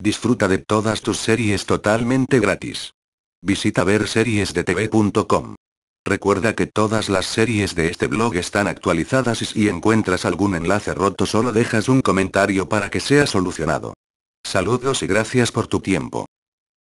Disfruta de todas tus series totalmente gratis. Visita verseriesdetv.com. Recuerda que todas las series de este blog están actualizadas y si encuentras algún enlace roto solo dejas un comentario para que sea solucionado. Saludos y gracias por tu tiempo.